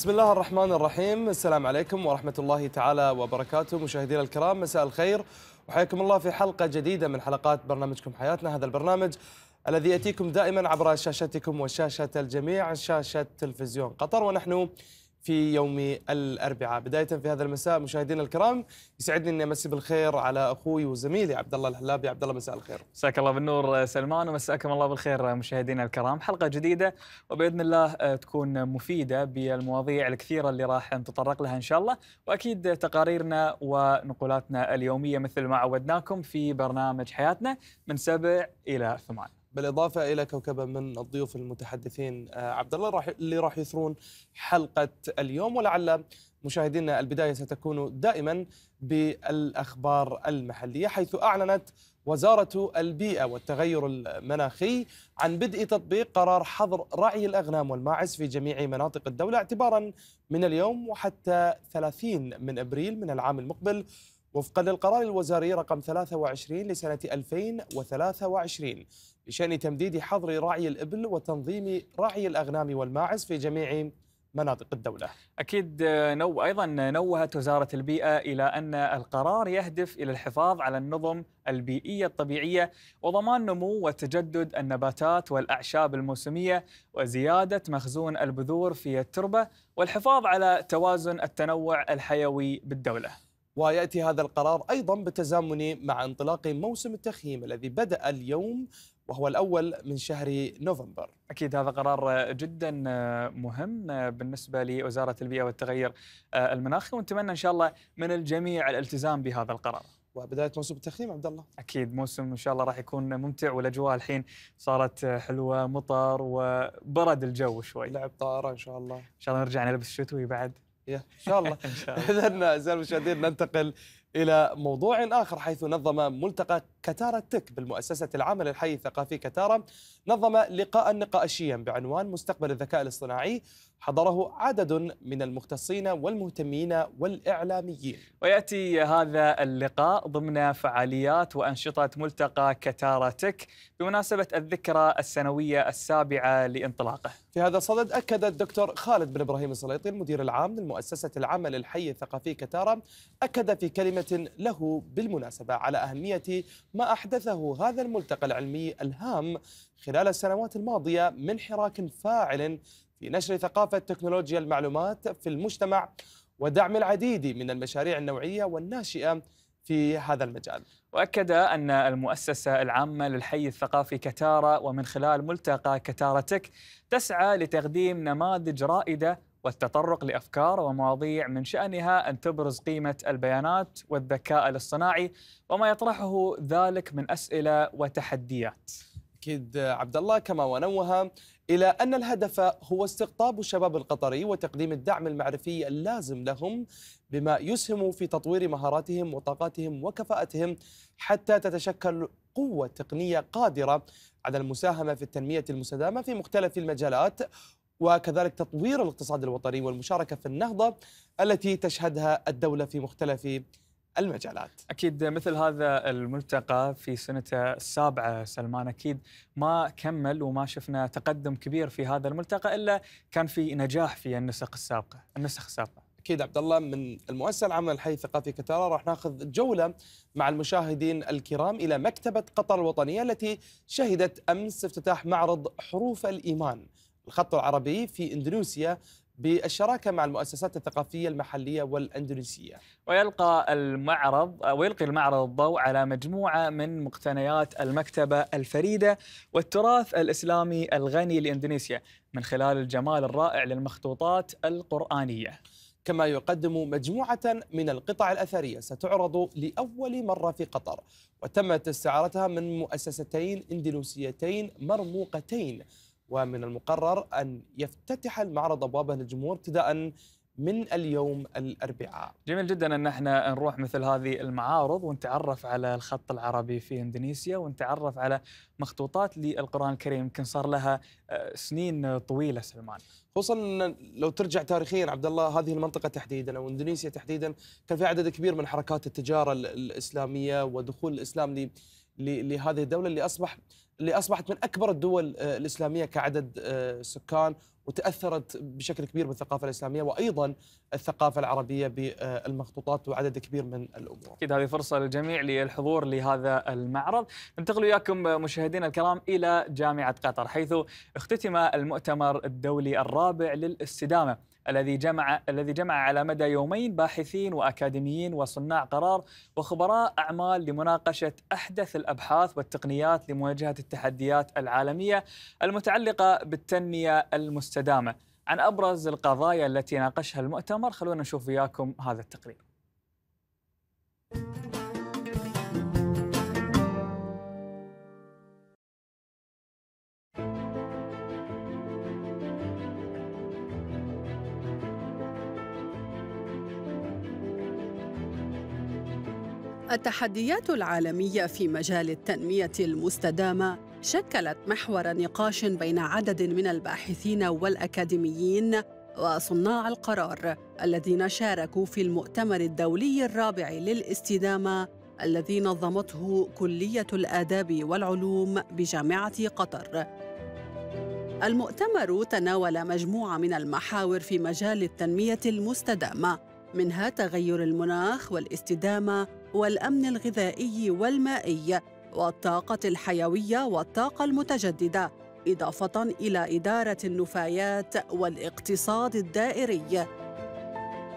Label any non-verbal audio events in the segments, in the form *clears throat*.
بسم الله الرحمن الرحيم السلام عليكم ورحمة الله تعالى وبركاته مشاهدينا الكرام مساء الخير وحياكم الله في حلقة جديدة من حلقات برنامجكم حياتنا هذا البرنامج الذي يأتيكم دائما عبر شاشتكم وشاشة الجميع شاشة تلفزيون قطر ونحن في يوم الاربعاء، بدايه في هذا المساء مشاهدينا الكرام يسعدني اني امسي بالخير على اخوي وزميلي عبد الله الحلابي، عبد الله مساء الخير. مساك الله بالنور آه، سلمان ومساكم الله بالخير آه، مشاهدينا الكرام، حلقه جديده وباذن الله آه، تكون مفيده بالمواضيع الكثيره اللي راح نتطرق لها ان شاء الله، واكيد تقاريرنا ونقولاتنا اليوميه مثل ما عودناكم في برنامج حياتنا من سبع الى ثمان. بالاضافه الى كوكبه من الضيوف المتحدثين آه، عبد الله راح اللي راح يثرون حلقه اليوم ولعل مشاهدينا البدايه ستكون دائما بالاخبار المحليه حيث اعلنت وزاره البيئه والتغير المناخي عن بدء تطبيق قرار حظر رعي الاغنام والماعز في جميع مناطق الدوله اعتبارا من اليوم وحتى 30 من ابريل من العام المقبل وفقا للقرار الوزاري رقم 23 لسنه 2023 بشان تمديد حظر رعي الإبل وتنظيم رعي الأغنام والماعز في جميع مناطق الدولة أكيد آه، نو أيضا نوهت وزارة البيئة إلى أن القرار يهدف إلى الحفاظ على النظم البيئية الطبيعية وضمان نمو وتجدد النباتات والأعشاب الموسمية وزيادة مخزون البذور في التربة والحفاظ على توازن التنوع الحيوي بالدولة وياتي هذا القرار ايضا بالتزامن مع انطلاق موسم التخييم الذي بدا اليوم وهو الأول من شهر نوفمبر أكيد هذا قرار جدا مهم بالنسبة لوزارة البيئة والتغير المناخي ونتمنى إن شاء الله من الجميع الالتزام بهذا القرار وبدايه موسم التخييم عبد الله اكيد موسم ان شاء الله راح يكون ممتع والاجواء الحين صارت حلوه مطر وبرد الجو شوي لعب طائره ان شاء الله ان شاء الله نرجع نلبس شتوي بعد *laughs* ان شاء الله اذا اعزائي المشاهدين ننتقل الى موضوع اخر حيث نظم ملتقى كتارا تك بالمؤسسة العامة للحي الثقافي كتارا نظم لقاء نقاشيا بعنوان مستقبل الذكاء الاصطناعي حضره عدد من المختصين والمهتمين والإعلاميين ويأتي هذا اللقاء ضمن فعاليات وأنشطة ملتقى كتارا تك بمناسبة الذكرى السنوية السابعة لانطلاقه في هذا الصدد أكد الدكتور خالد بن إبراهيم السليطي المدير العام للمؤسسة العامة للحي الثقافي كتارا أكد في كلمة له بالمناسبة على أهمية ما أحدثه هذا الملتقى العلمي الهام خلال السنوات الماضية من حراك فاعل في نشر ثقافة تكنولوجيا المعلومات في المجتمع ودعم العديد من المشاريع النوعية والناشئة في هذا المجال وأكد أن المؤسسة العامة للحي الثقافي كتارة ومن خلال ملتقى كتارتك تسعى لتقديم نماذج رائدة والتطرق لافكار ومواضيع من شانها ان تبرز قيمه البيانات والذكاء الاصطناعي وما يطرحه ذلك من اسئله وتحديات. اكيد عبد الله كما ونوه الى ان الهدف هو استقطاب الشباب القطري وتقديم الدعم المعرفي اللازم لهم بما يسهم في تطوير مهاراتهم وطاقاتهم وكفاءتهم حتى تتشكل قوه تقنيه قادره على المساهمه في التنميه المستدامه في مختلف المجالات وكذلك تطوير الاقتصاد الوطني والمشاركه في النهضه التي تشهدها الدوله في مختلف المجالات. اكيد مثل هذا الملتقى في سنته السابعه سلمان اكيد ما كمل وما شفنا تقدم كبير في هذا الملتقى الا كان في نجاح في النسخ السابقه، النسخ السابقه. اكيد عبد الله من المؤسسه العامه للحي الثقافي كتارا راح ناخذ جوله مع المشاهدين الكرام الى مكتبه قطر الوطنيه التي شهدت امس افتتاح معرض حروف الايمان. الخط العربي في اندونيسيا بالشراكة مع المؤسسات الثقافية المحلية والأندونيسية ويلقى المعرض ويلقي المعرض الضوء على مجموعة من مقتنيات المكتبة الفريدة والتراث الإسلامي الغني لإندونيسيا من خلال الجمال الرائع للمخطوطات القرآنية كما يقدم مجموعة من القطع الأثرية ستعرض لأول مرة في قطر وتمت استعارتها من مؤسستين اندونيسيتين مرموقتين ومن المقرر أن يفتتح المعرض أبوابه للجمهور ابتداء من اليوم الأربعاء جميل جدا أن احنا نروح مثل هذه المعارض ونتعرف على الخط العربي في إندونيسيا ونتعرف على مخطوطات للقرآن الكريم يمكن صار لها آه، سنين طويلة سلمان خصوصا لو ترجع تاريخيا عبد الله هذه المنطقه تحديدا او اندونيسيا تحديدا كان في عدد كبير من حركات التجاره الاسلاميه ودخول الاسلام لهذه الدوله اللي اصبح اللي اصبحت من اكبر الدول آه، الاسلاميه كعدد آه، سكان وتاثرت بشكل كبير بالثقافه الاسلاميه وايضا الثقافه العربيه بالمخطوطات وعدد كبير من الامور. اكيد هذه فرصه للجميع للحضور لهذا المعرض، ننتقل وياكم مشاهدينا الكرام الى جامعه قطر حيث اختتم المؤتمر الدولي الرابع للاستدامه. الذي جمع الذي جمع على مدى يومين باحثين واكاديميين وصناع قرار وخبراء اعمال لمناقشه احدث الابحاث والتقنيات لمواجهه التحديات العالميه المتعلقه بالتنميه المستدامه. عن ابرز القضايا التي ناقشها المؤتمر خلونا نشوف وياكم هذا التقرير. thank you التحديات العالمية في مجال التنمية المستدامة شكلت محور نقاش بين عدد من الباحثين والأكاديميين وصناع القرار الذين شاركوا في المؤتمر الدولي الرابع للاستدامة الذي نظمته كلية الآداب والعلوم بجامعة قطر. المؤتمر تناول مجموعة من المحاور في مجال التنمية المستدامة منها تغير المناخ والاستدامه والامن الغذائي والمائي والطاقه الحيويه والطاقه المتجدده اضافه الى اداره النفايات والاقتصاد الدائري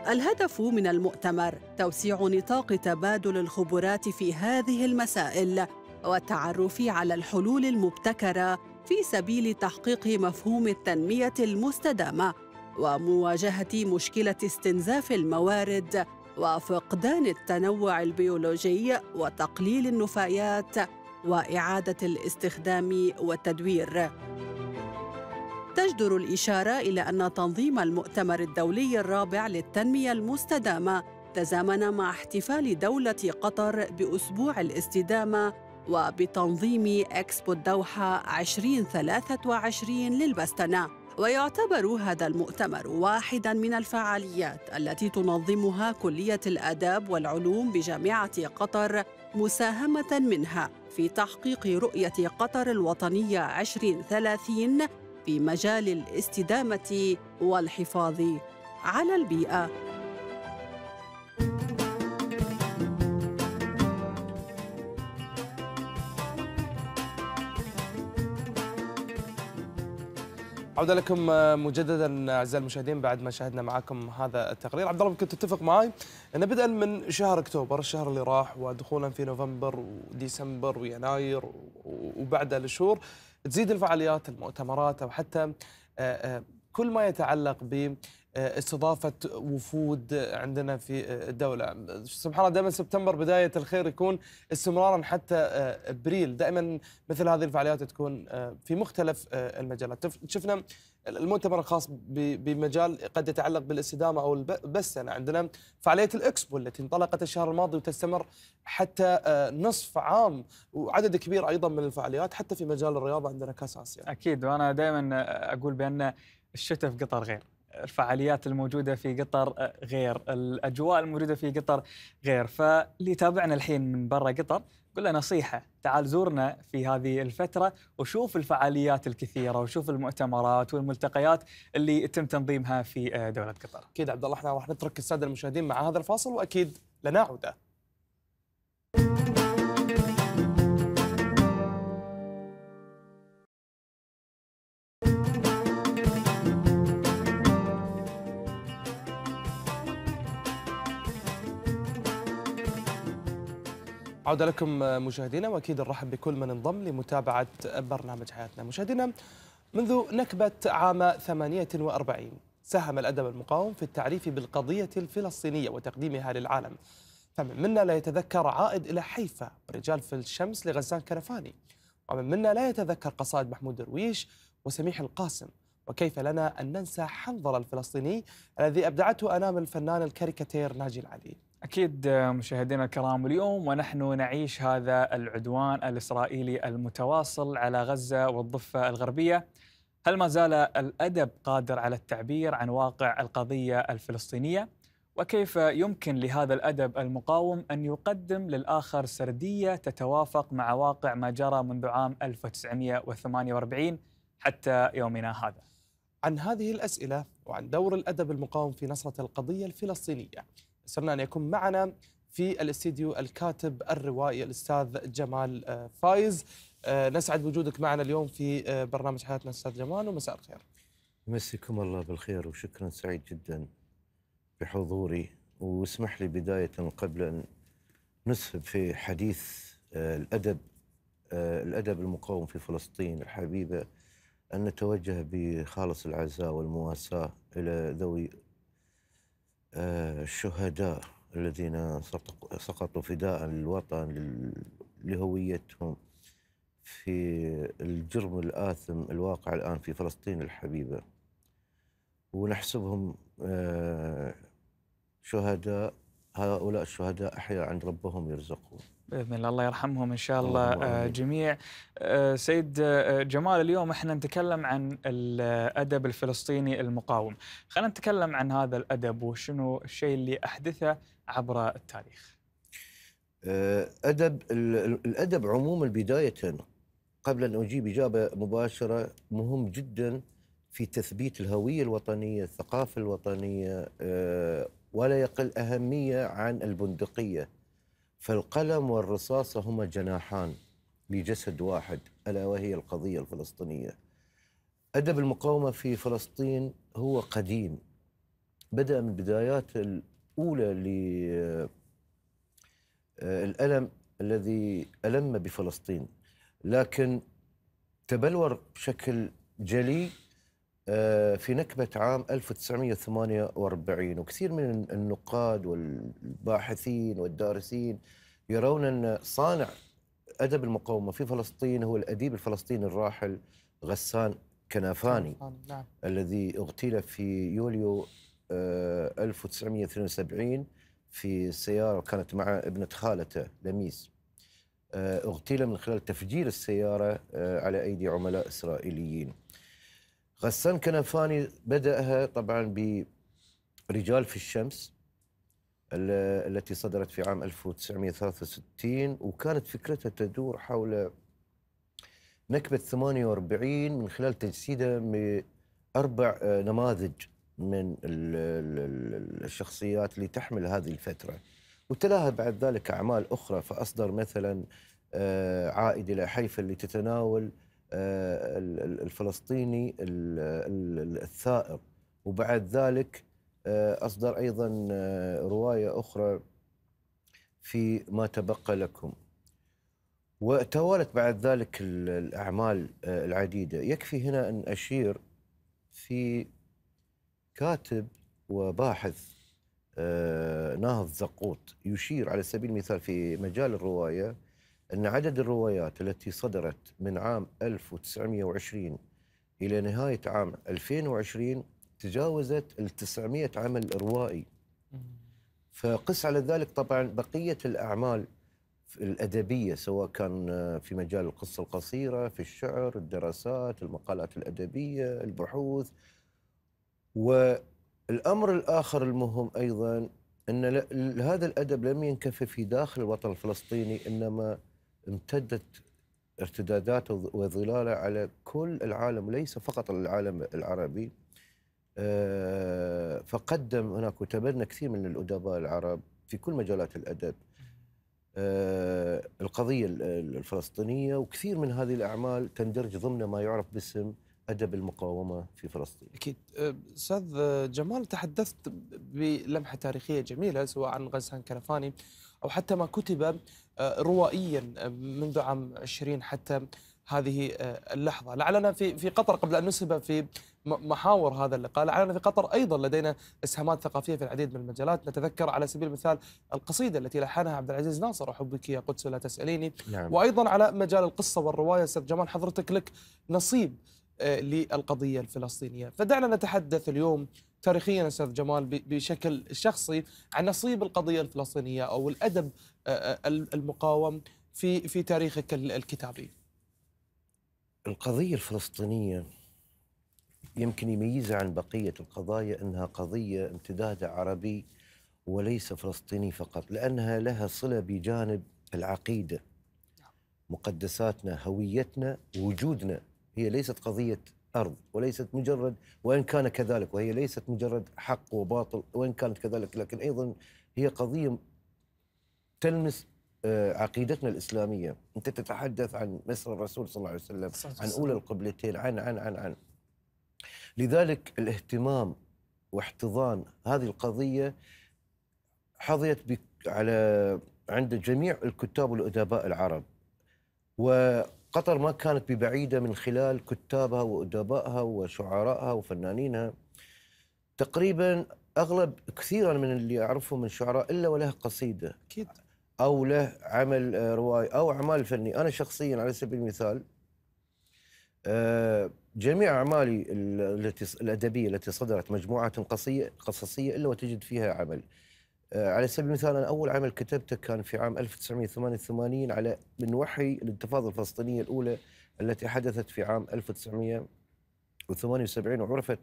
الهدف من المؤتمر توسيع نطاق تبادل الخبرات في هذه المسائل والتعرف على الحلول المبتكره في سبيل تحقيق مفهوم التنميه المستدامه ومواجهة مشكلة استنزاف الموارد وفقدان التنوع البيولوجي وتقليل النفايات وإعادة الاستخدام والتدوير. تجدر الإشارة إلى أن تنظيم المؤتمر الدولي الرابع للتنمية المستدامة تزامن مع احتفال دولة قطر بأسبوع الاستدامة وبتنظيم إكسبو الدوحة 2023 للبستنة ويعتبر هذا المؤتمر واحدا من الفعاليات التي تنظمها كليه الاداب والعلوم بجامعه قطر مساهمه منها في تحقيق رؤيه قطر الوطنيه 2030 في مجال الاستدامه والحفاظ على البيئه عودة لكم آه، مجددا آه، اعزائي المشاهدين بعد ما شاهدنا معكم هذا التقرير، عبد الله يمكن تتفق معي ان بدءا من شهر اكتوبر الشهر اللي راح ودخولا في نوفمبر وديسمبر ويناير وبعده الشهور تزيد الفعاليات المؤتمرات او حتى آه، كل ما يتعلق ب آه، استضافه وفود عندنا في آه، الدوله سبحان الله دائما سبتمبر بدايه الخير يكون استمرارا حتى آه، ابريل دائما مثل هذه الفعاليات تكون في مختلف المجالات شفنا المؤتمر الخاص بمجال قد يتعلق بالاستدامه او البث يعني عندنا فعاليه الاكسبو التي انطلقت الشهر الماضي وتستمر حتى نصف عام وعدد كبير ايضا من الفعاليات حتى في مجال الرياضه عندنا كاس اسيا. يعني. اكيد وانا دائما اقول بان الشتاء في قطر غير. الفعاليات الموجودة في قطر آه، غير الأجواء الموجودة في قطر غير فاللي يتابعنا الحين من برا قطر قلنا له نصيحة تعال زورنا في هذه الفترة وشوف الفعاليات الكثيرة وشوف المؤتمرات والملتقيات اللي تم تنظيمها في آه، دولة قطر أكيد عبد الله احنا راح نترك السادة المشاهدين مع هذا الفاصل وأكيد لنا عودة عودة لكم مشاهدينا وأكيد نرحب بكل من انضم لمتابعة برنامج حياتنا مشاهدينا منذ نكبة عام 48 ساهم الأدب المقاوم في التعريف بالقضية الفلسطينية وتقديمها للعالم فمن منا لا يتذكر عائد إلى حيفا ورجال في الشمس لغزان كنفاني ومن منا لا يتذكر قصائد محمود درويش وسميح القاسم وكيف لنا أن ننسى حنظل الفلسطيني الذي أبدعته أنام الفنان الكاريكاتير ناجي العلي أكيد مشاهدينا الكرام اليوم ونحن نعيش هذا العدوان الإسرائيلي المتواصل على غزة والضفة الغربية هل ما زال الأدب قادر على التعبير عن واقع القضية الفلسطينية؟ وكيف يمكن لهذا الأدب المقاوم أن يقدم للآخر سردية تتوافق مع واقع ما جرى منذ عام 1948 حتى يومنا هذا؟ عن هذه الأسئلة وعن دور الأدب المقاوم في نصرة القضية الفلسطينية سرنا أن يكون معنا في الاستديو الكاتب الروائي الأستاذ جمال آه، فايز آه، نسعد بوجودك معنا اليوم في آه، برنامج حياتنا أستاذ جمال ومساء الخير يمسيكم الله بالخير وشكرا سعيد جدا بحضوري واسمح لي بداية قبل أن نسهب في حديث الأدب الأدب المقاوم في فلسطين الحبيبة أن نتوجه بخالص العزاء والمواساة إلى ذوي الشهداء الذين سقطوا فداء للوطن لهويتهم في الجرم الآثم الواقع الآن في فلسطين الحبيبة ونحسبهم آه، شهداء هؤلاء الشهداء أحياء عند ربهم يرزقون باذن الله الله يرحمهم ان شاء الله, الله آه، جميع آه، سيد آه، جمال اليوم احنا نتكلم عن الادب الفلسطيني المقاوم خلينا نتكلم عن هذا الادب وشنو الشيء اللي احدثه عبر التاريخ ادب الادب عموما بدايه قبل ان اجيب اجابه مباشره مهم جدا في تثبيت الهويه الوطنيه الثقافه الوطنيه ولا يقل اهميه عن البندقيه فالقلم والرصاصة هما جناحان لجسد واحد ألا وهي القضية الفلسطينية أدب المقاومة في فلسطين هو قديم بدأ من بدايات الأولى للألم آه، الذي ألم بفلسطين لكن تبلور بشكل جلي آه، في نكبة عام 1948 وكثير من النقاد والباحثين والدارسين يرون أن صانع أدب المقاومة في فلسطين هو الأديب الفلسطيني الراحل غسان كنافاني نعم. الذي اغتيل في يوليو 1972 آه، في سيارة كانت مع ابنة خالته لميس آه، اغتيل من خلال تفجير السيارة على أيدي عملاء إسرائيليين غسان كنفاني بدأها طبعا برجال في الشمس التي صدرت في عام 1963 وكانت فكرتها تدور حول نكبة 48 من خلال تجسيدها بأربع آه، نماذج من الشخصيات اللي تحمل هذه الفترة وتلاها بعد ذلك أعمال أخرى فأصدر مثلا آه، عائد إلى حيفا لتتناول آه، الفلسطيني الثائر وبعد ذلك آه، أصدر أيضا آه، رواية أخرى في ما تبقى لكم وتوالت بعد ذلك الأعمال العديدة يكفي هنا أن أشير في كاتب وباحث ناهض زقوط يشير على سبيل المثال في مجال الرواية أن عدد الروايات التي صدرت من عام 1920 إلى نهاية عام 2020 تجاوزت ال 900 عمل روائي فقس على ذلك طبعا بقية الأعمال الأدبية سواء كان في مجال القصة القصيرة في الشعر الدراسات المقالات الأدبية البحوث والأمر الآخر المهم أيضا أن هذا الأدب لم ينكفي في داخل الوطن الفلسطيني إنما امتدت ارتداداته وظلاله على كل العالم ليس فقط العالم العربي آه، فقدم هناك وتبنى كثير من الأدباء العرب في كل مجالات الأدب آه، القضية الفلسطينية وكثير من هذه الأعمال تندرج ضمن ما يعرف باسم أدب المقاومة في فلسطين أكيد آه، أستاذ جمال تحدثت بلمحة تاريخية جميلة سواء عن غسان كنفاني أو حتى ما كتب آه، روائيا آه، منذ عام 20 حتى هذه آه، اللحظة لعلنا في في قطر قبل أن نسهب في محاور هذا اللقاء لعلنا في قطر أيضا لدينا إسهامات ثقافية في العديد من المجالات نتذكر على سبيل المثال القصيدة التي لحنها عبد العزيز ناصر أحبك يا قدس لا تسأليني نعم. وأيضا على مجال القصة والرواية أستاذ جمال حضرتك لك نصيب للقضية الفلسطينية فدعنا نتحدث اليوم تاريخيا استاذ جمال بشكل شخصي عن نصيب القضيه الفلسطينيه او الادب آه، آه، المقاوم في في تاريخك الكتابي. القضيه الفلسطينيه يمكن يميزها عن بقيه القضايا انها قضيه امتداد عربي وليس فلسطيني فقط لانها لها صله بجانب العقيده نعم. مقدساتنا هويتنا وجودنا هي ليست قضيه أرض وليست مجرد وإن كان كذلك وهي ليست مجرد حق وباطل وإن كانت كذلك لكن أيضا هي قضية تلمس آه، عقيدتنا الإسلامية أنت تتحدث عن مصر الرسول صلى الله عليه وسلم عن أولى القبلتين عن عن عن عن لذلك الاهتمام واحتضان هذه القضية حظيت على عند جميع الكتاب والأدباء العرب و قطر ما كانت ببعيدة من خلال كتابها وأدبائها وشعرائها وفنانينها تقريبا أغلب كثيرا من اللي أعرفهم من شعراء إلا وله قصيدة أكيد أو له عمل آه، روائي أو أعمال فنية أنا شخصيا على سبيل المثال آه، جميع أعمالي التي الأدبية التي صدرت مجموعة قصية قصصية إلا وتجد فيها عمل آه، على سبيل المثال انا اول عمل كتبته كان في عام 1988 على من وحي الانتفاضه الفلسطينيه الاولى التي حدثت في عام 1978 وعرفت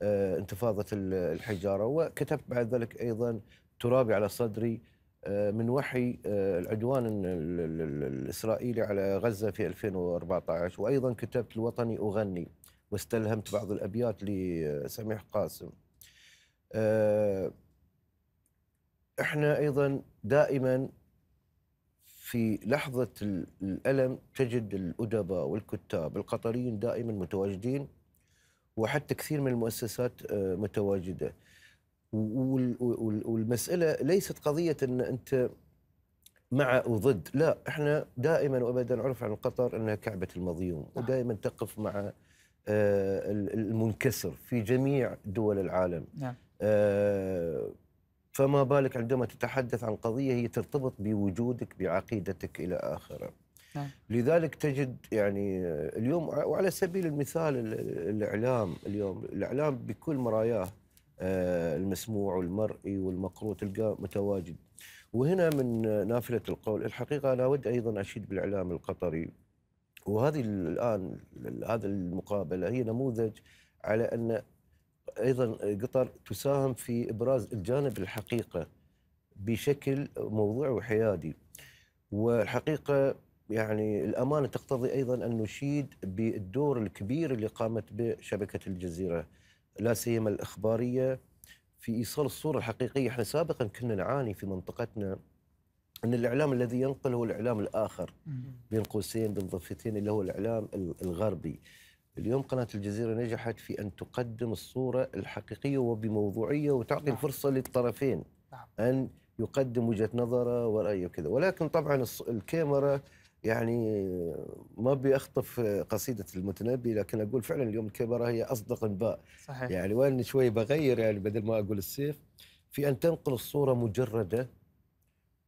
بانتفاضه آه، الحجاره وكتبت بعد ذلك ايضا ترابي على صدري آه، من وحي العدوان الاسرائيلي على غزه في 2014 وايضا كتبت الوطني اغني واستلهمت بعض الابيات لسميح قاسم احنا ايضا دائما في لحظة الألم تجد الأدباء والكتاب القطريين دائما متواجدين وحتى كثير من المؤسسات آه، متواجدة والمسألة ليست قضية أن أنت مع وضد لا احنا دائما وابدا نعرف عن قطر انها كعبه المظيوم نعم. ودائما تقف مع آه، المنكسر في جميع دول العالم نعم. آه، فما بالك عندما تتحدث عن قضيه هي ترتبط بوجودك بعقيدتك الى اخره نعم. لذلك تجد يعني اليوم وعلى سبيل المثال الاعلام اليوم الاعلام بكل مراياه آه، المسموع والمرئي والمقروء تلقاه متواجد وهنا من نافله القول الحقيقه انا اود ايضا اشيد بالاعلام القطري وهذه الان هذه المقابله هي نموذج على ان ايضا قطر تساهم في ابراز الجانب الحقيقه بشكل موضوعي وحيادي والحقيقه يعني الامانه تقتضي ايضا ان نشيد بالدور الكبير اللي قامت به شبكه الجزيره لا سيما الاخباريه في ايصال الصوره الحقيقيه احنا سابقا كنا نعاني في منطقتنا ان الاعلام الذي ينقل هو الاعلام الاخر بين قوسين بين ضفتين اللي هو الاعلام الغربي اليوم قناة الجزيرة نجحت في أن تقدم الصورة الحقيقية وبموضوعية وتعطي نعم. الفرصة للطرفين نعم. أن يقدم وجهة نظره ورأيه وكذا ولكن طبعا الكاميرا يعني ما بيخطف قصيدة المتنبي لكن أقول فعلا اليوم الكاميرا هي أصدق أنباء صحيح. يعني وين شوي بغير يعني بدل ما أقول السيف في أن تنقل الصورة مجردة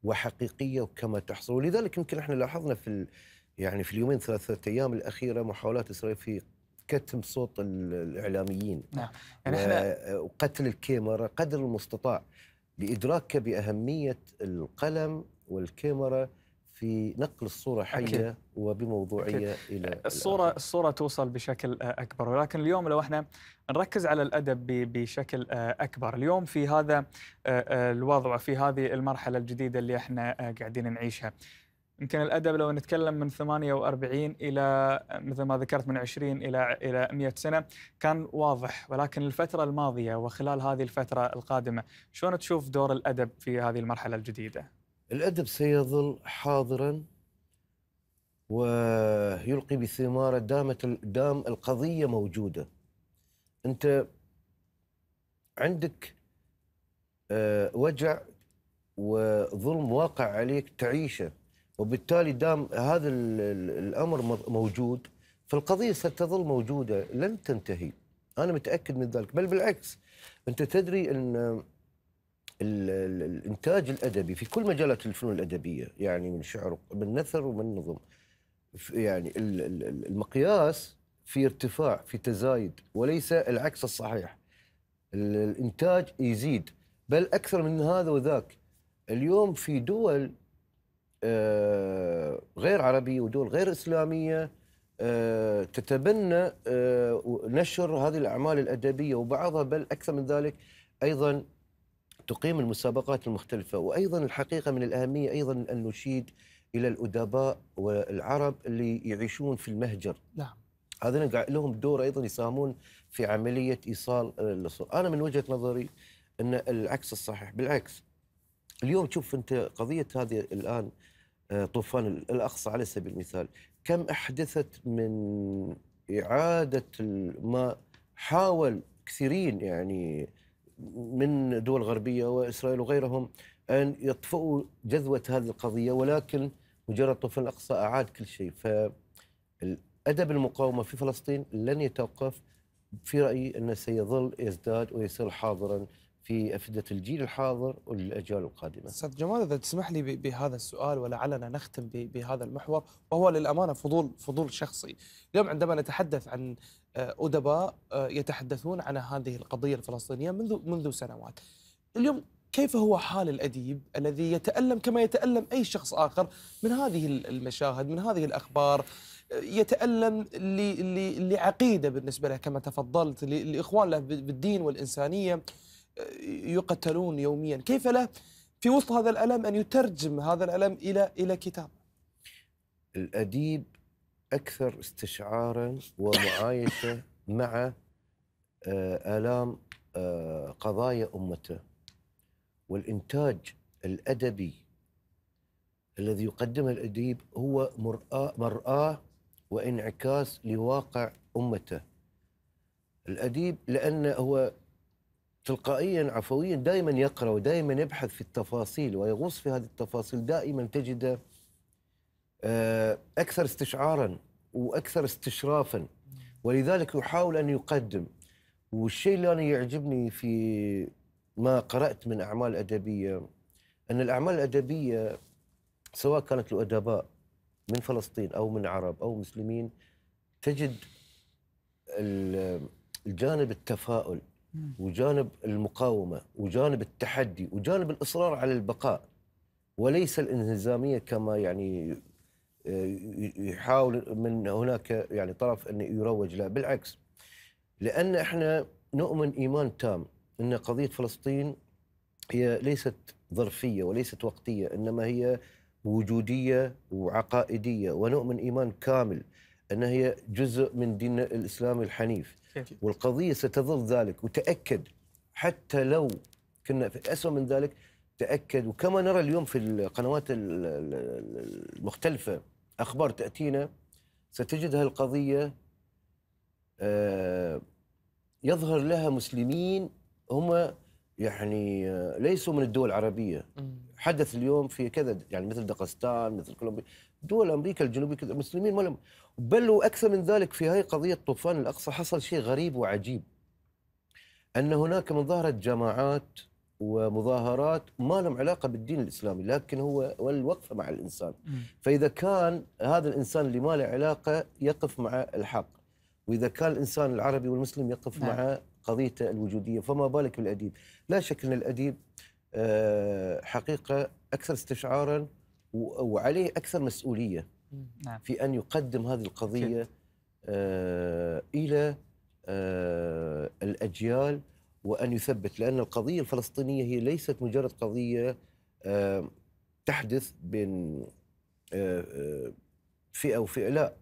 وحقيقية وكما تحصل ولذلك يمكن احنا لاحظنا في يعني في اليومين ثلاثة أيام الأخيرة محاولات إسرائيل في كتم صوت الاعلاميين نعم يعني احنا وقتل الكاميرا قدر المستطاع لادراكك باهميه القلم والكاميرا في نقل الصوره حيه أكيد. وبموضوعيه أكيد. الى الصوره الأرض. الصوره توصل بشكل آه، اكبر ولكن اليوم لو احنا نركز على الادب بشكل آه، اكبر اليوم في هذا آه، الوضع وفي هذه المرحله الجديده اللي احنا قاعدين نعيشها يمكن الادب لو نتكلم من 48 الى مثل ما ذكرت من 20 الى الى 100 سنه كان واضح ولكن الفتره الماضيه وخلال هذه الفتره القادمه شلون تشوف دور الادب في هذه المرحله الجديده؟ الادب سيظل حاضرا ويلقي بثماره دامت دام القضيه موجوده. انت عندك آه، وجع وظلم واقع عليك تعيشه وبالتالي دام هذا الامر موجود فالقضيه ستظل موجوده لن تنتهي انا متاكد من ذلك بل بالعكس انت تدري ان الانتاج الادبي في كل مجالات الفنون الادبيه يعني من شعر من نثر ومن نظم يعني المقياس في ارتفاع في تزايد وليس العكس الصحيح الانتاج يزيد بل اكثر من هذا وذاك اليوم في دول آه، غير عربيه ودول غير اسلاميه آه، تتبنى آه، نشر هذه الاعمال الادبيه وبعضها بل اكثر من ذلك ايضا تقيم المسابقات المختلفه وايضا الحقيقه من الاهميه ايضا ان نشيد الى الادباء والعرب اللي يعيشون في المهجر نعم هذول لهم دور ايضا يساهمون في عمليه ايصال الصور انا من وجهه نظري ان العكس الصحيح بالعكس اليوم شوف انت قضيه هذه الان آه، طوفان الاقصى على سبيل المثال كم احدثت من اعاده ما حاول كثيرين يعني من دول غربيه واسرائيل وغيرهم ان يطفئوا جذوه هذه القضيه ولكن مجرد طوفان الاقصى اعاد كل شيء فادب المقاومه في فلسطين لن يتوقف في رايي انه سيظل يزداد ويصير حاضرا في افئده الجيل الحاضر والاجيال القادمه. استاذ جمال اذا تسمح لي بهذا السؤال ولعلنا نختم بهذا المحور وهو للامانه فضول فضول شخصي. اليوم عندما نتحدث عن آه، ادباء آه، يتحدثون عن هذه القضيه الفلسطينيه منذ منذ سنوات. اليوم كيف هو حال الأديب الذي يتألم كما يتألم أي شخص آخر من هذه المشاهد من هذه الأخبار آه، يتألم لعقيدة بالنسبة له كما تفضلت لإخوان له بالدين والإنسانية يقتلون يوميا كيف له في وسط هذا الألم أن يترجم هذا الألم إلى إلى كتاب الأديب أكثر استشعارا ومعايشة *laughs* مع آه، آلام آه، قضايا أمته والإنتاج الأدبي الذي يقدمه الأديب هو مرآة, مرآة وانعكاس لواقع أمته الأديب لأنه هو تلقائيا عفويا دائما يقرا ودائما يبحث في التفاصيل ويغوص في هذه التفاصيل دائما تجده آه، اكثر استشعارا واكثر استشرافا ولذلك يحاول ان يقدم والشيء اللي انا يعجبني في ما قرات من اعمال ادبيه ان الاعمال الادبيه سواء كانت لادباء من فلسطين او من عرب او مسلمين تجد الجانب التفاؤل وجانب المقاومه وجانب التحدي وجانب الاصرار على البقاء وليس الانهزاميه كما يعني آه، يحاول من هناك يعني طرف ان يروج له بالعكس لان احنا نؤمن ايمان تام ان قضيه فلسطين هي ليست ظرفيه وليست وقتيه انما هي وجوديه وعقائديه ونؤمن ايمان كامل ان هي جزء من دين الاسلام الحنيف إيه. والقضيه ستظل ذلك وتاكد حتى لو كنا في اسوء من ذلك تاكد وكما نرى اليوم في القنوات المختلفه اخبار تاتينا ستجد هالقضيه آه، يظهر لها مسلمين هم يعني آه، ليسوا من الدول العربيه حدث اليوم في كذا يعني مثل داغستان مثل كولومبيا دول امريكا الجنوبيه كذا مسلمين ولا بل واكثر من ذلك في هاي قضيه طوفان الاقصى حصل شيء غريب وعجيب ان هناك من ظهرت جماعات ومظاهرات ما لهم علاقه بالدين الاسلامي لكن هو والوقفه مع الانسان فاذا كان هذا الانسان اللي ما له علاقه يقف مع الحق واذا كان الانسان العربي والمسلم يقف نعم. مع قضيته الوجوديه فما بالك بالاديب لا شك ان الاديب آه، حقيقه اكثر استشعارا وعليه اكثر مسؤوليه نعم. في ان يقدم هذه القضيه آه الى آه الاجيال وان يثبت لان القضيه الفلسطينيه هي ليست مجرد قضيه آه تحدث بين آه، آه، فئه وفئه لا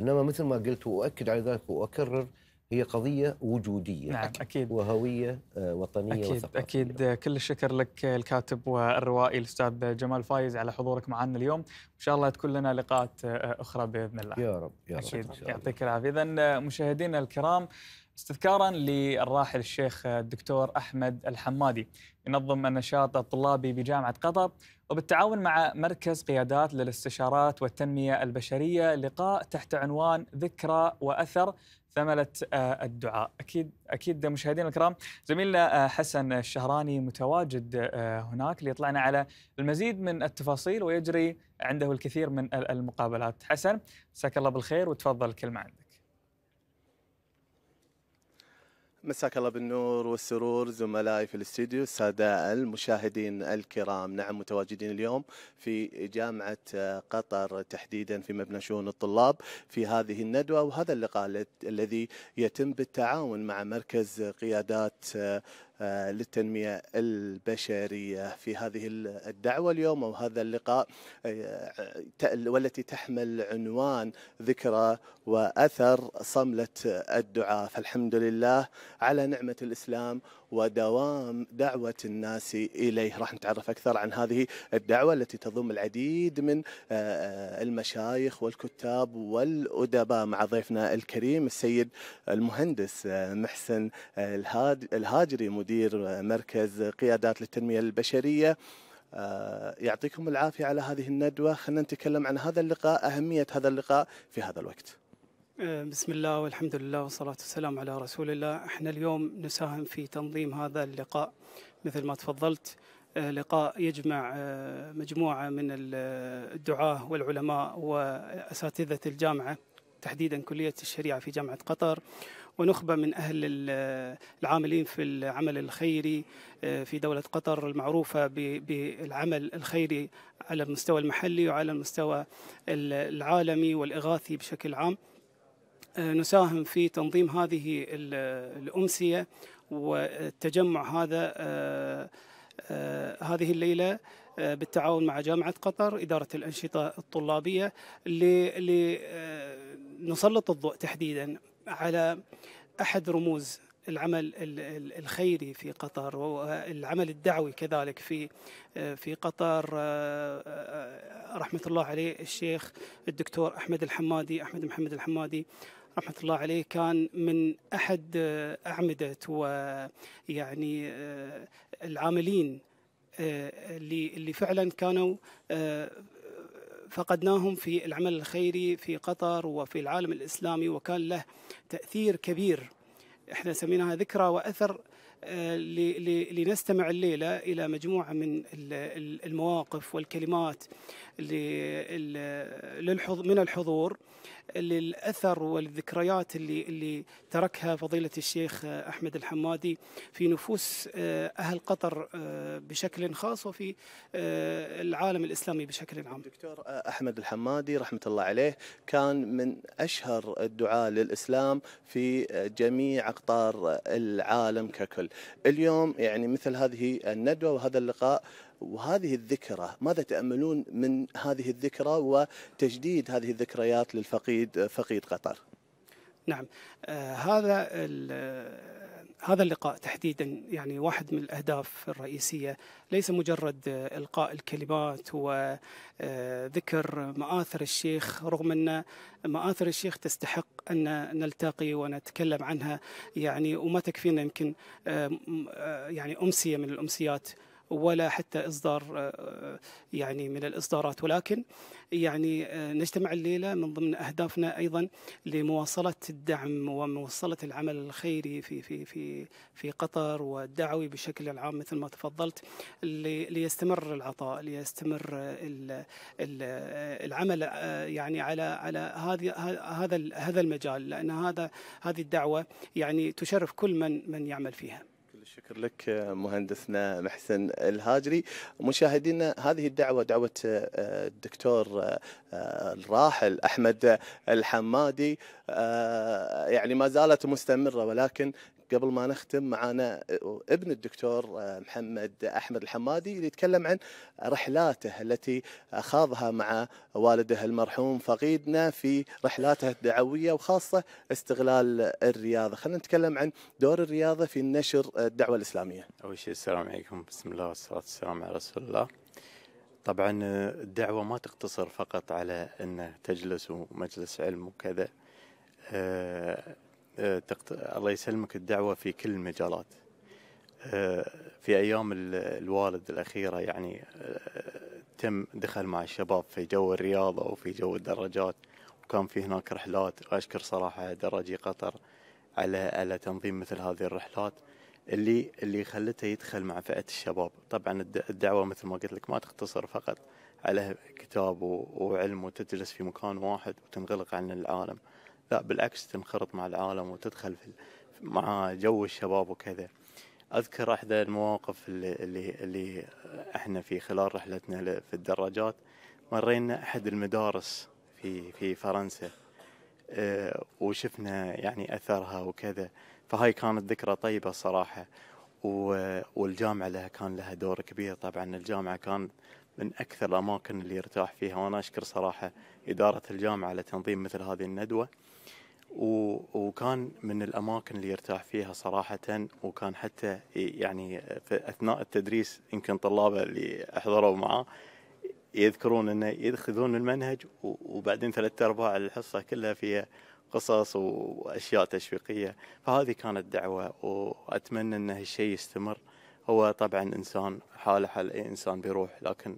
انما مثل ما قلت واؤكد على ذلك واكرر هي قضية وجودية نعم أكيد وهوية آه، وطنية أكيد وثقافية. أكيد كل الشكر لك الكاتب والروائي الأستاذ جمال فايز على حضورك معنا اليوم إن شاء الله تكون لنا لقاءات آه، أخرى بإذن الله يا رب يا رب يعطيك العافية إذا آه، مشاهدينا الكرام استذكارا للراحل الشيخ الدكتور احمد الحمادي ينظم النشاط الطلابي بجامعه قطر وبالتعاون مع مركز قيادات للاستشارات والتنميه البشريه لقاء تحت عنوان ذكرى واثر ثمله آه، الدعاء اكيد اكيد مشاهدينا الكرام زميلنا آه، حسن الشهراني متواجد آه، هناك ليطلعنا على المزيد من التفاصيل ويجري عنده الكثير من المقابلات حسن مساك الله بالخير وتفضل الكلمه عندك مساك الله بالنور والسرور زملائي في الاستديو السادة المشاهدين الكرام نعم متواجدين اليوم في جامعة آه، قطر تحديدا في مبنى شؤون الطلاب في هذه الندوة وهذا اللقاء الذي يتم بالتعاون مع مركز قيادات آه، آه، للتنمية البشرية في هذه الدعوة اليوم أو هذا اللقاء آه، والتي تحمل عنوان ذكرى وأثر صملة الدعاء فالحمد لله على نعمة الإسلام ودوام دعوة الناس إليه راح نتعرف أكثر عن هذه الدعوة التي تضم العديد من آه، آه، المشايخ والكتاب والأدباء مع ضيفنا الكريم السيد المهندس آه، محسن الهاجري مدير مركز قيادات للتنمية البشرية يعطيكم العافية على هذه الندوة خلينا نتكلم عن هذا اللقاء أهمية هذا اللقاء في هذا الوقت آه، بسم الله والحمد لله والصلاة والسلام على رسول الله احنا اليوم نساهم في تنظيم هذا اللقاء مثل ما تفضلت آه، لقاء يجمع آه، مجموعة من الدعاة والعلماء وأساتذة الجامعة تحديدا كلية الشريعة في جامعة قطر ونخبة من أهل العاملين في العمل الخيري في دولة قطر المعروفة بالعمل الخيري على المستوى المحلي وعلى المستوى العالمي والإغاثي بشكل عام نساهم في تنظيم هذه الأمسية والتجمع هذا آه، آه، هذه الليلة آه، بالتعاون مع جامعة قطر إدارة الأنشطة الطلابية لنسلط الضوء تحديدا على أحد رموز العمل الخيري في قطر والعمل الدعوي كذلك في في قطر رحمه الله عليه الشيخ الدكتور احمد الحمادي احمد محمد الحمادي رحمة الله عليه كان من أحد آه، أعمدة ويعني آه، العاملين آه، اللي اللي فعلا كانوا فقدناهم في العمل الخيري في قطر وفي العالم الإسلامي وكان له تأثير كبير احنا سميناها ذكرى وأثر لنستمع الليلة إلى مجموعة من المواقف والكلمات من الحضور للأثر والذكريات اللي, اللي تركها فضيلة الشيخ أحمد الحمادي في نفوس آه، أهل قطر آه، بشكل خاص وفي آه، العالم الإسلامي بشكل عام دكتور أحمد الحمادي رحمة الله عليه كان من أشهر الدعاة للإسلام في جميع أقطار العالم ككل اليوم يعني مثل هذه الندوه وهذا اللقاء وهذه الذكرى ماذا تاملون من هذه الذكرى وتجديد هذه الذكريات للفقيد فقيد قطر؟ نعم آه هذا هذا اللقاء تحديدا يعني واحد من الاهداف الرئيسيه ليس مجرد القاء الكلمات وذكر آه، ماثر الشيخ رغم ان ماثر الشيخ تستحق ان نلتقي ونتكلم عنها يعني وما تكفينا يمكن آه، آه، يعني امسيه من الامسيات ولا حتى إصدار آه، آه، يعني من الإصدارات ولكن يعني آه، نجتمع الليلة من ضمن أهدافنا أيضا لمواصلة الدعم ومواصلة العمل الخيري في في في في قطر والدعوي بشكل عام مثل ما تفضلت ليستمر العطاء ليستمر العمل يعني على على هذه هذا هذا المجال لأن هذا هذه الدعوة يعني تشرف كل من من يعمل فيها شكرا لك مهندسنا محسن الهاجري مشاهدينا هذه الدعوة دعوة آه، الدكتور آه، آه، الراحل أحمد الحمادي يعني ما زالت مستمرة ولكن قبل ما نختم معنا آه، ابن الدكتور آه، محمد احمد الحمادي اللي يتكلم عن رحلاته التي خاضها مع والده المرحوم فقيدنا في رحلاته الدعويه وخاصه استغلال الرياضه، خلينا نتكلم عن دور الرياضه في نشر الدعوه الاسلاميه. اول شيء السلام عليكم، بسم الله والصلاه والسلام على رسول الله. طبعا آه، الدعوه ما تقتصر فقط على ان تجلس ومجلس علم وكذا. آه، الله يسلمك الدعوة في كل المجالات آه، في أيام الوالد الأخيرة يعني آه، تم دخل مع الشباب في جو الرياضة وفي جو الدراجات وكان في هناك رحلات وأشكر صراحة دراجي قطر على على تنظيم مثل هذه الرحلات اللي اللي خلته يدخل مع فئة الشباب طبعا الدعوة مثل ما قلت لك ما تقتصر فقط على كتاب وعلم وتجلس في مكان واحد وتنغلق عن العالم لا بالعكس تنخرط مع العالم وتدخل في مع جو الشباب وكذا اذكر احدى المواقف اللي اللي, اللي احنا في خلال رحلتنا في الدراجات مرينا احد المدارس في في فرنسا أه وشفنا يعني اثرها وكذا فهاي كانت ذكرى طيبه صراحه والجامعه لها كان لها دور كبير طبعا الجامعه كان من اكثر الاماكن اللي يرتاح فيها وانا اشكر صراحه اداره الجامعه على تنظيم مثل هذه الندوه وكان من الاماكن اللي يرتاح فيها صراحه وكان حتى يعني في اثناء التدريس يمكن طلابه اللي حضروا معه يذكرون انه ياخذون المنهج وبعدين ثلاث ارباع الحصه كلها فيها قصص واشياء تشويقيه فهذه كانت دعوه واتمنى ان هالشيء يستمر هو طبعا انسان حاله حال اي انسان بيروح لكن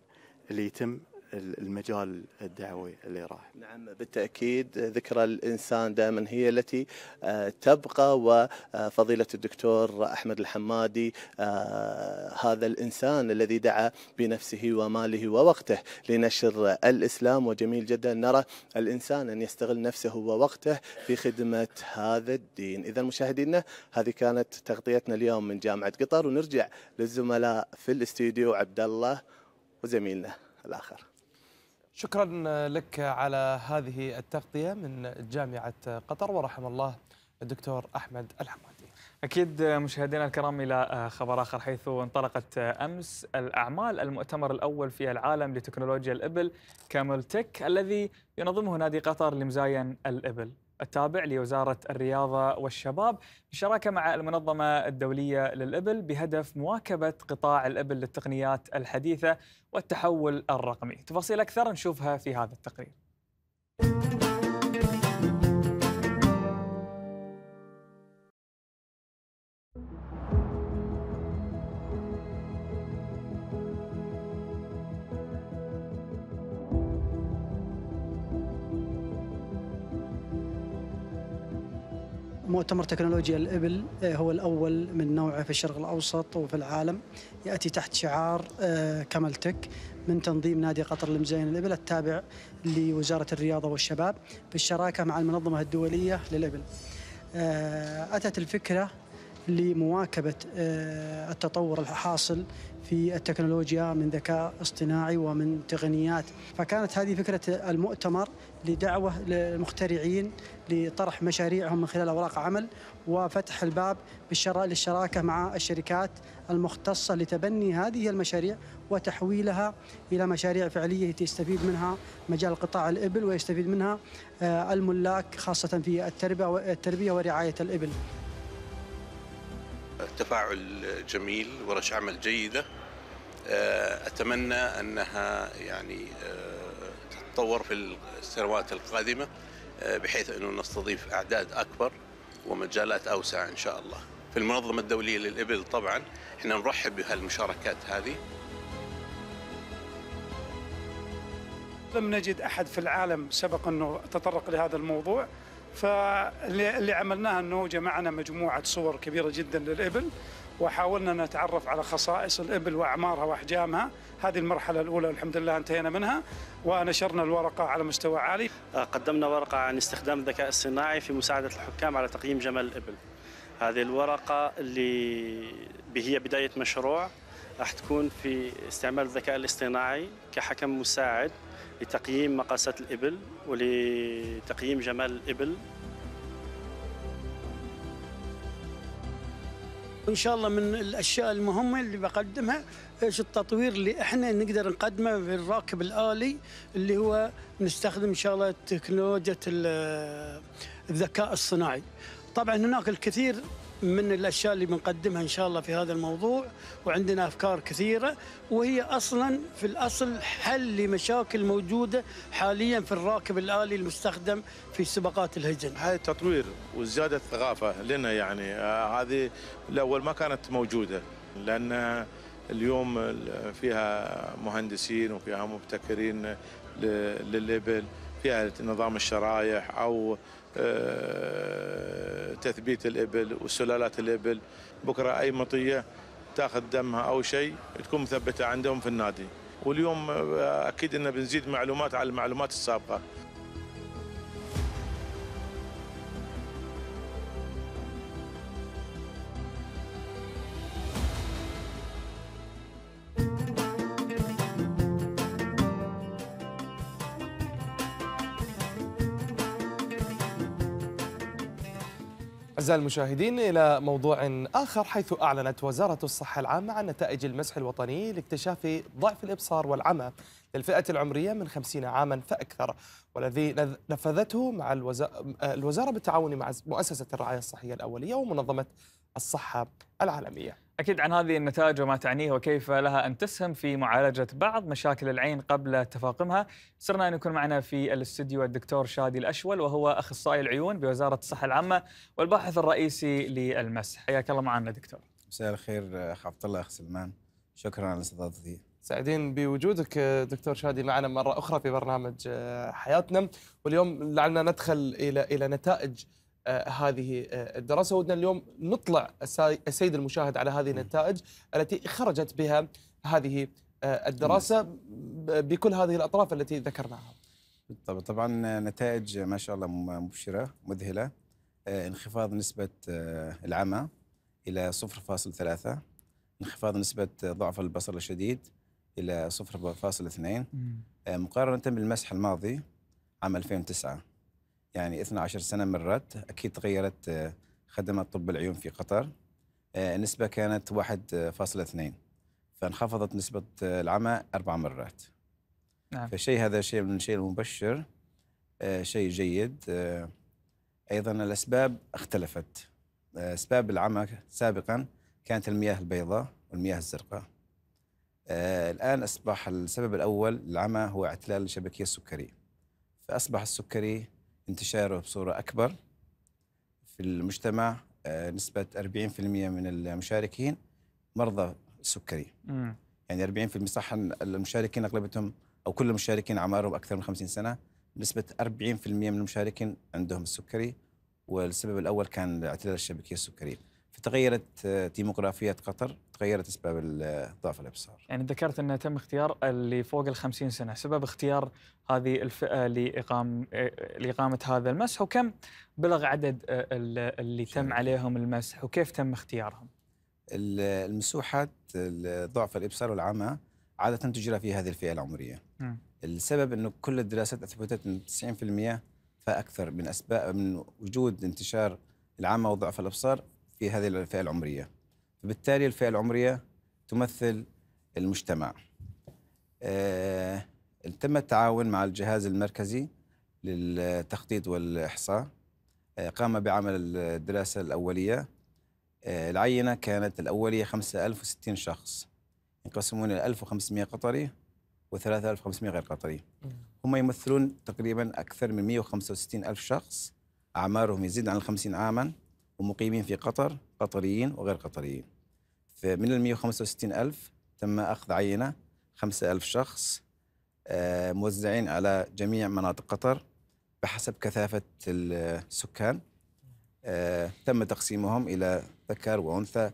اللي يتم المجال الدعوي اللي راح نعم بالتأكيد ذكرى الإنسان دائما هي التي آه، تبقى وفضيلة الدكتور أحمد الحمادي آه، هذا الإنسان الذي دعا بنفسه وماله ووقته لنشر الإسلام وجميل جدا نرى الإنسان أن يستغل نفسه ووقته في خدمة هذا الدين إذا مشاهدينا هذه كانت تغطيتنا اليوم من جامعة قطر ونرجع للزملاء في الاستديو عبد الله وزميلنا الآخر شكرا لك على هذه التغطية من جامعة قطر ورحم الله الدكتور أحمد الحمادي أكيد مشاهدينا الكرام إلى خبر آخر حيث انطلقت أمس الأعمال المؤتمر الأول في العالم لتكنولوجيا الإبل كامل تك الذي ينظمه نادي قطر لمزاين الإبل التابع لوزارة الرياضة والشباب بالشراكة مع المنظمة الدولية للإبل بهدف مواكبة قطاع الإبل للتقنيات الحديثة والتحول الرقمي تفاصيل أكثر نشوفها في هذا التقرير مؤتمر تكنولوجيا الإبل آه، هو الأول من نوعه في الشرق الأوسط وفي العالم يأتي تحت شعار آه، كاملتك من تنظيم نادي قطر لمزين الإبل التابع لوزارة الرياضة والشباب بالشراكة مع المنظمة الدولية للإبل آه، أتت الفكرة لمواكبة آه، التطور الحاصل في التكنولوجيا من ذكاء اصطناعي ومن تقنيات فكانت هذه فكرة المؤتمر لدعوة للمخترعين لطرح مشاريعهم من خلال أوراق عمل وفتح الباب للشراكة مع الشركات المختصة لتبني هذه المشاريع وتحويلها إلى مشاريع فعلية تستفيد منها مجال قطاع الإبل ويستفيد منها آه، الملاك خاصة في التربية ورعاية الإبل تفاعل جميل ورش عمل جيدة آه، أتمنى أنها يعني آه، تتطور في السنوات القادمة آه، بحيث أنه نستضيف أعداد أكبر ومجالات أوسع إن شاء الله في المنظمة الدولية للإبل طبعا احنا نرحب بهالمشاركات هذه لم نجد أحد في العالم سبق أنه تطرق لهذا الموضوع فاللي عملناه انه جمعنا مجموعه صور كبيره جدا للابل وحاولنا نتعرف على خصائص الابل واعمارها واحجامها هذه المرحله الاولى الحمد لله انتهينا منها ونشرنا الورقه على مستوى عالي آه، قدمنا ورقه عن استخدام الذكاء الصناعي في مساعده الحكام على تقييم جمال الابل هذه الورقه اللي هي بدايه مشروع راح تكون في استعمال الذكاء الاصطناعي كحكم مساعد لتقييم مقاسات الإبل ولتقييم جمال الإبل إن شاء الله من الاشياء المهمه اللي بقدمها ايش التطوير اللي احنا نقدر نقدمه في الراكب الالي اللي هو نستخدم ان شاء الله تكنولوجيا الذكاء الصناعي طبعا هناك الكثير من الاشياء اللي بنقدمها ان شاء الله في هذا الموضوع وعندنا افكار كثيره وهي اصلا في الاصل حل لمشاكل موجوده حاليا في الراكب الالي المستخدم في سباقات الهجن. هاي التطوير وزياده الثقافه لنا يعني آه، هذه الاول ما كانت موجوده لان اليوم فيها مهندسين وفيها مبتكرين لليبل فيها نظام الشرايح او آه، تثبيت الإبل وسلالات الإبل بكرة أي مطية تاخذ دمها أو شيء تكون مثبتة عندهم في النادي واليوم آه، أكيد أن بنزيد معلومات على المعلومات السابقة أعزائي المشاهدين إلى موضوع آخر حيث أعلنت وزارة الصحة العامة عن نتائج المسح الوطني لاكتشاف ضعف الإبصار والعمى للفئة العمرية من 50 عاما فأكثر والذي نفذته مع الوزارة بالتعاون مع مؤسسة الرعاية الصحية الأولية ومنظمة الصحة العالمية أكيد عن هذه النتائج وما تعنيه وكيف لها أن تسهم في معالجة بعض مشاكل العين قبل تفاقمها سرنا أن يكون معنا في الاستديو الدكتور شادي الأشول وهو أخصائي العيون بوزارة الصحة العامة والباحث الرئيسي للمسح حياك الله معنا دكتور مساء الخير أخ عبد الله أخ سلمان شكرا على استضافتي سعيدين بوجودك دكتور شادي معنا مرة أخرى في برنامج حياتنا واليوم لعلنا ندخل إلى إلى نتائج آه، هذه آه، الدراسه ودنا اليوم نطلع السيد المشاهد على هذه النتائج التي خرجت بها هذه آه، الدراسه بكل هذه الاطراف التي ذكرناها. طبعا طبعا نتائج ما شاء الله مبشره مذهله انخفاض نسبه العمى الى 0.3 انخفاض نسبه ضعف البصر الشديد الى 0.2 مقارنه بالمسح الماضي عام 2009 يعني 12 سنه مرت اكيد تغيرت آه، خدمه طب العيون في قطر النسبه آه، كانت 1.2 آه، فانخفضت نسبه العمى اربع مرات نعم. فشيء هذا شيء من الشيء المبشر شيء جيد ايضا الاسباب اختلفت اسباب العمى سابقا كانت المياه البيضاء والمياه الزرقاء الان اصبح السبب الاول العمى هو اعتلال الشبكيه السكري فاصبح السكري انتشاره بصورة أكبر في المجتمع آه، نسبة 40% من المشاركين مرضى السكري مم. يعني 40% صح المشاركين أغلبتهم أو كل المشاركين أعمارهم أكثر من 50 سنة نسبة 40% من المشاركين عندهم السكري والسبب الأول كان اعتلال الشبكية السكرية تغيرت آه، ديموغرافية قطر تغيرت أسباب ضعف الأبصار يعني ذكرت أنه تم اختيار اللي فوق الخمسين سنة سبب اختيار هذه الفئة آه، لإقام... آه، لإقامة هذا المسح وكم بلغ عدد اللي شاية. تم عليهم المسح وكيف تم اختيارهم المسوحات ضعف الإبصار والعمى عادة تجرى في هذه الفئة العمرية م. السبب أنه كل الدراسات أثبتت أن 90% فأكثر من أسباب من وجود انتشار العمى وضعف الأبصار في هذه الفئه العمريه فبالتالي الفئه العمريه تمثل المجتمع آه تم التعاون مع الجهاز المركزي للتخطيط والاحصاء آه قام بعمل الدراسه الاوليه آه العينه كانت الاوليه 5060 شخص ينقسمون الى 1500 قطري و3500 غير قطري هم يمثلون تقريبا اكثر من 165 الف شخص اعمارهم يزيد عن 50 عاما ومقيمين في قطر قطريين وغير قطريين فمن ال 165 ألف تم أخذ عينة 5000 شخص آه، موزعين على جميع مناطق قطر بحسب كثافة السكان آه، تم تقسيمهم إلى ذكر وأنثى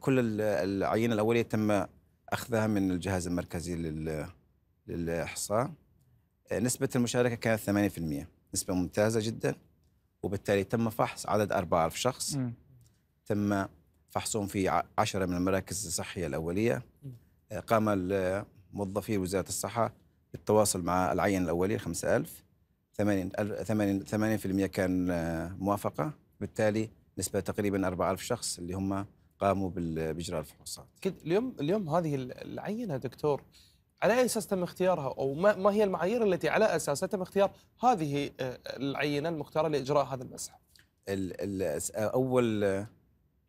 كل العينة الأولية تم أخذها من الجهاز المركزي للإحصاء آه، نسبة المشاركة كانت 8% نسبة ممتازة جداً وبالتالي تم فحص عدد 4000 شخص م. تم فحصهم في عشرة من المراكز الصحية الأولية آه، قام موظفي وزارة الصحة بالتواصل مع العين الأولي 5000 80 80% كان آه، موافقة بالتالي نسبة تقريبا 4000 شخص اللي هم قاموا بإجراء الفحوصات اليوم اليوم هذه العينة دكتور على اي اساس تم اختيارها او ما, ما هي المعايير التي على اساسها تم اختيار هذه آه، العينه المختاره لاجراء هذا المسح؟ الـ الـ اول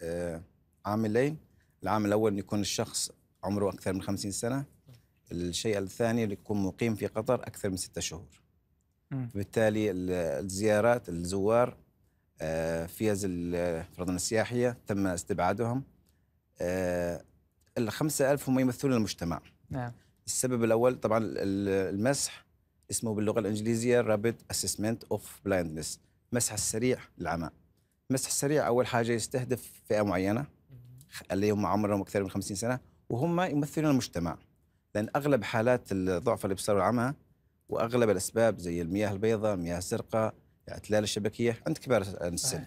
آه، عاملين العامل الاول يكون الشخص عمره اكثر من 50 سنه الشيء الثاني يكون مقيم في قطر اكثر من ستة شهور بالتالي الزيارات الزوار آه، فيز فرضا السياحيه تم استبعادهم ال 5000 هم يمثلون المجتمع نعم السبب الاول طبعا المسح اسمه باللغه الانجليزيه رابيد اسسمنت اوف بلايندنس مسح السريع للعمى المسح السريع اول حاجه يستهدف فئه معينه اللي هم عمرهم اكثر من 50 سنه وهم يمثلون المجتمع لان اغلب حالات ضعف الابصار والعمى واغلب الاسباب زي المياه البيضاء، المياه الزرقاء، اعتلال الشبكيه عند كبار السن.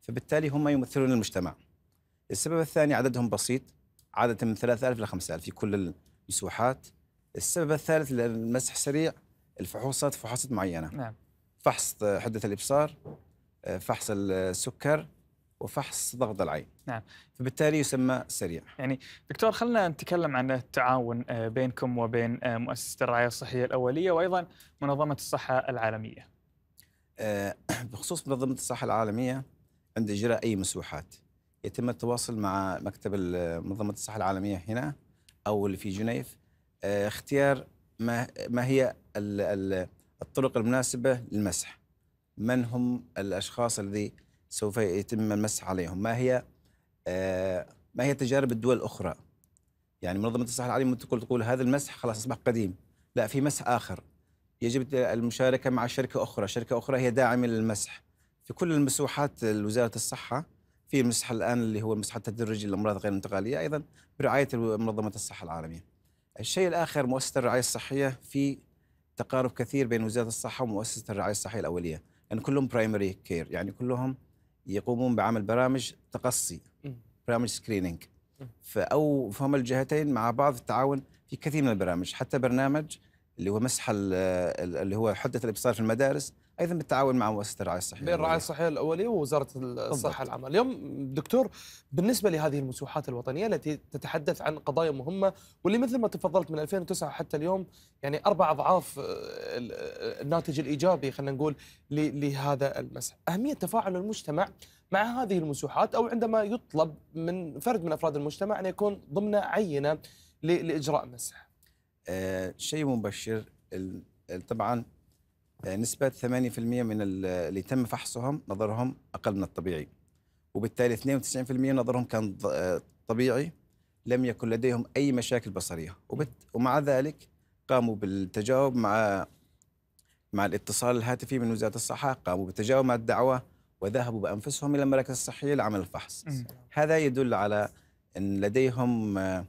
فبالتالي هم يمثلون المجتمع. السبب الثاني عددهم بسيط عاده من 3000 الى 5000 في كل المسوحات السبب الثالث للمسح السريع الفحوصات فحوصات معينه نعم فحص حده الابصار آه، فحص السكر وفحص ضغط العين نعم فبالتالي يسمى سريع يعني دكتور خلينا نتكلم عن التعاون آه، بينكم وبين آه، مؤسسه الرعايه الصحيه الاوليه وايضا منظمه الصحه العالميه *clears throat* بخصوص منظمه الصحه العالميه عند اجراء اي مسوحات يتم التواصل مع مكتب منظمه الصحه العالميه هنا او اللي في جنيف آه، اختيار ما ما هي الطرق المناسبه للمسح من هم الاشخاص الذي سوف يتم المسح عليهم ما هي آه، ما هي تجارب الدول الاخرى يعني منظمه الصحه العالميه تقول تقول هذا المسح خلاص اصبح قديم لا في مسح اخر يجب المشاركه مع شركه اخرى شركه اخرى هي داعمه للمسح في كل المسوحات وزاره الصحه في مسح الان اللي هو مسح التدرج للامراض غير الانتقاليه ايضا برعايه منظمه الصحه العالميه الشيء الآخر مؤسسة الرعاية الصحية في تقارب كثير بين وزارة الصحة ومؤسسة الرعاية الصحية الأولية يعني كلهم برايمري كير يعني كلهم يقومون بعمل برامج تقصي برامج سكريننج فأو فهم الجهتين مع بعض التعاون في كثير من البرامج حتى برنامج اللي هو مسح اللي هو حدة الإبصار في المدارس ايضا بالتعاون مع مؤسسه الرعايه الصحيه بين الرعايه الصحيه الاوليه ووزاره الصحه العامه اليوم دكتور بالنسبه لهذه المسوحات الوطنيه التي تتحدث عن قضايا مهمه واللي مثل ما تفضلت من 2009 حتى اليوم يعني اربع اضعاف آه، الناتج الايجابي خلينا نقول لهذا المسح اهميه تفاعل المجتمع مع هذه المسوحات او عندما يطلب من فرد من افراد المجتمع ان يكون ضمن عينه لاجراء مسح أه شيء مبشر طبعا نسبة 8% من اللي تم فحصهم نظرهم أقل من الطبيعي وبالتالي 92% نظرهم كان آه، طبيعي لم يكن لديهم أي مشاكل بصرية وبت ومع ذلك قاموا بالتجاوب مع مع الاتصال الهاتفي من وزارة الصحة قاموا بالتجاوب مع الدعوة وذهبوا بأنفسهم إلى المراكز الصحية لعمل الفحص هذا يدل على أن لديهم آه،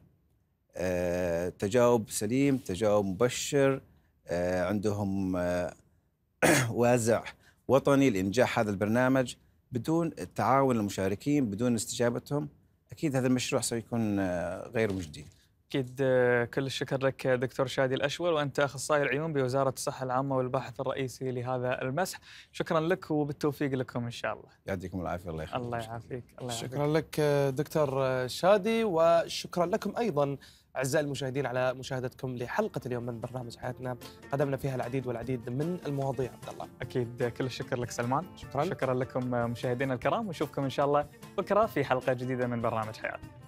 آه، تجاوب سليم تجاوب مبشر عندهم *clears throat* وازع وطني لانجاح هذا البرنامج بدون تعاون المشاركين بدون استجابتهم اكيد هذا المشروع سيكون آه، غير مجدي. اكيد آه، كل الشكر لك دكتور شادي الاشول وانت اخصائي العيون بوزاره الصحه العامه والباحث الرئيسي لهذا المسح، شكرا لك وبالتوفيق لكم ان شاء الله. يعطيكم العافيه الله يخليك. الله يعافيك الله يعافيك. شكرا لك دكتور شادي وشكرا لكم ايضا أعزائي المشاهدين على مشاهدتكم لحلقة اليوم من برنامج حياتنا قدمنا فيها العديد والعديد من المواضيع عبد الله أكيد كل الشكر لك سلمان شكرا شكرا لكم مشاهدينا الكرام ونشوفكم إن شاء الله بكرة في حلقة جديدة من برنامج حياتنا